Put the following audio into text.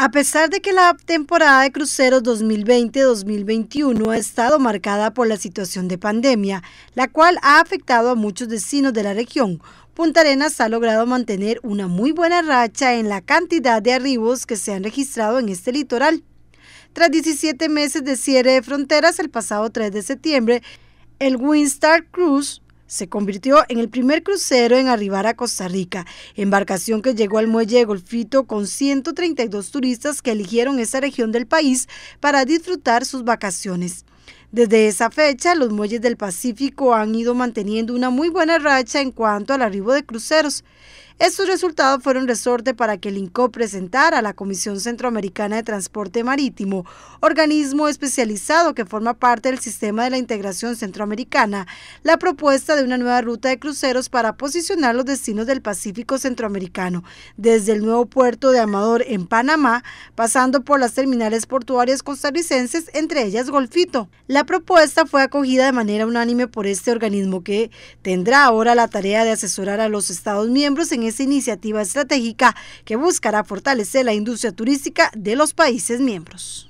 A pesar de que la temporada de cruceros 2020-2021 ha estado marcada por la situación de pandemia, la cual ha afectado a muchos vecinos de la región, Punta Arenas ha logrado mantener una muy buena racha en la cantidad de arribos que se han registrado en este litoral. Tras 17 meses de cierre de fronteras el pasado 3 de septiembre, el Windstar Cruise se convirtió en el primer crucero en arribar a Costa Rica, embarcación que llegó al muelle de Golfito con 132 turistas que eligieron esa región del país para disfrutar sus vacaciones. Desde esa fecha, los muelles del Pacífico han ido manteniendo una muy buena racha en cuanto al arribo de cruceros. Estos resultados fueron resorte para que el INCO presentara a la Comisión Centroamericana de Transporte Marítimo, organismo especializado que forma parte del sistema de la integración centroamericana, la propuesta de una nueva ruta de cruceros para posicionar los destinos del Pacífico centroamericano, desde el nuevo puerto de Amador en Panamá, pasando por las terminales portuarias costarricenses, entre ellas Golfito. La propuesta fue acogida de manera unánime por este organismo que tendrá ahora la tarea de asesorar a los Estados miembros en esa iniciativa estratégica que buscará fortalecer la industria turística de los países miembros.